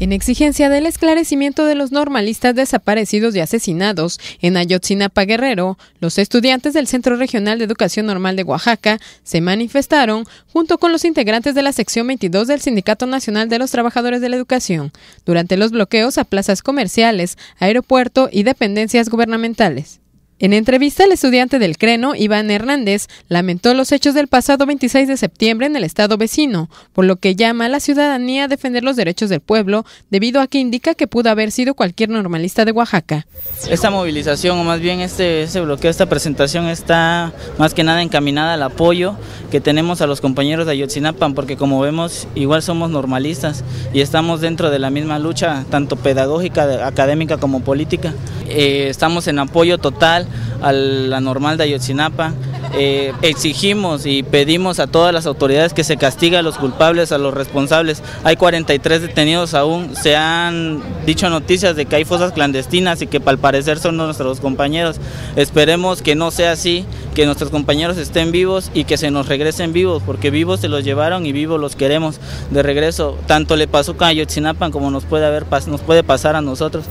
En exigencia del esclarecimiento de los normalistas desaparecidos y asesinados en Ayotzinapa Guerrero, los estudiantes del Centro Regional de Educación Normal de Oaxaca se manifestaron junto con los integrantes de la sección 22 del Sindicato Nacional de los Trabajadores de la Educación durante los bloqueos a plazas comerciales, aeropuerto y dependencias gubernamentales. En entrevista, el estudiante del Creno, Iván Hernández, lamentó los hechos del pasado 26 de septiembre en el estado vecino, por lo que llama a la ciudadanía a defender los derechos del pueblo, debido a que indica que pudo haber sido cualquier normalista de Oaxaca. Esta movilización, o más bien este, bloqueo, esta presentación está más que nada encaminada al apoyo que tenemos a los compañeros de Ayotzinapan, porque como vemos, igual somos normalistas y estamos dentro de la misma lucha, tanto pedagógica, académica como política. Eh, estamos en apoyo total a la normal de Ayotzinapa. Eh, exigimos y pedimos a todas las autoridades que se castigue a los culpables, a los responsables. Hay 43 detenidos aún, se han dicho noticias de que hay fosas clandestinas y que al parecer son nuestros compañeros. Esperemos que no sea así que nuestros compañeros estén vivos y que se nos regresen vivos, porque vivos se los llevaron y vivos los queremos de regreso. Tanto le pasó a Ayotzinapa como nos puede, haber, nos puede pasar a nosotros.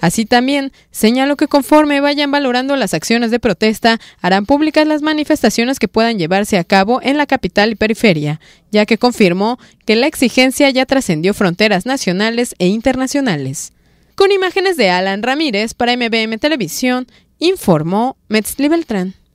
Así también, señaló que conforme vayan valorando las acciones de protesta, harán públicas las manifestaciones que puedan llevarse a cabo en la capital y periferia, ya que confirmó que la exigencia ya trascendió fronteras nacionales e internacionales. Con imágenes de Alan Ramírez para MBM Televisión, informó Metzli Beltrán.